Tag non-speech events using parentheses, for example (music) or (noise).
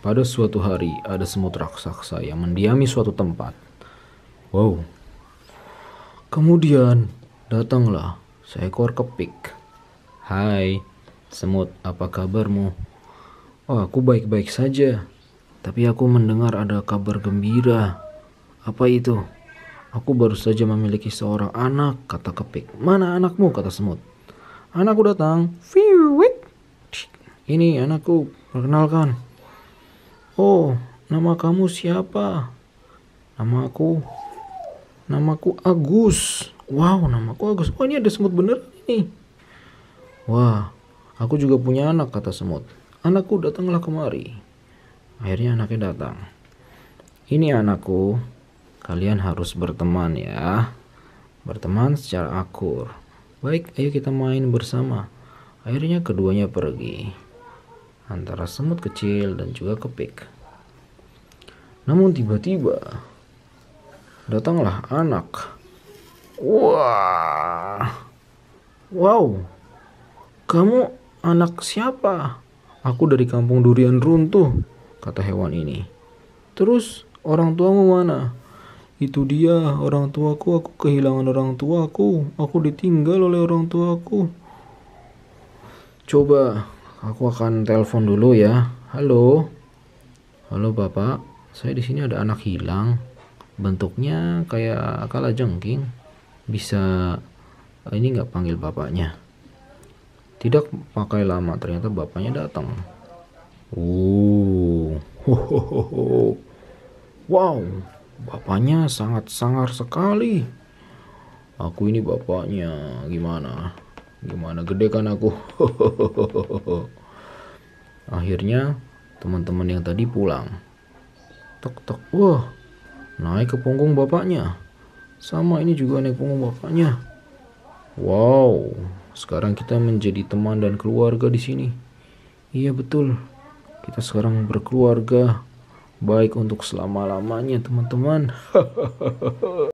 Pada suatu hari, ada semut raksasa yang mendiami suatu tempat. Wow. Kemudian, datanglah seekor kepik. Hai, semut, apa kabarmu? Oh, aku baik-baik saja. Tapi aku mendengar ada kabar gembira. Apa itu? Aku baru saja memiliki seorang anak, kata kepik. Mana anakmu, kata semut. Anakku datang. Ini anakku, perkenalkan. Oh, nama kamu siapa? Nama aku Namaku Agus. Wow, namaku Agus. Oh, ini ada semut bener ini. Wah, aku juga punya anak, kata semut. Anakku datanglah kemari. Akhirnya anaknya datang. Ini anakku, kalian harus berteman ya. Berteman secara akur. Baik, ayo kita main bersama. Akhirnya keduanya pergi antara semut kecil dan juga kepik. Namun tiba-tiba datanglah anak. Wah. Wow. Kamu anak siapa? Aku dari kampung durian runtuh, kata hewan ini. Terus orang tuamu mana? Itu dia orang tuaku, aku kehilangan orang tuaku, aku ditinggal oleh orang tuaku. Coba Aku akan telepon dulu ya. Halo. Halo Bapak, saya di sini ada anak hilang. Bentuknya kayak kala jengking. Bisa eh, ini nggak panggil bapaknya? Tidak pakai lama ternyata bapaknya datang. Oh, (laughs) wow, bapaknya sangat sangar sekali. Aku ini bapaknya, gimana? gimana gede kan aku (laughs) akhirnya teman-teman yang tadi pulang tok tok wah naik ke punggung bapaknya sama ini juga naik punggung bapaknya wow sekarang kita menjadi teman dan keluarga di sini iya betul kita sekarang berkeluarga baik untuk selama-lamanya teman-teman (laughs)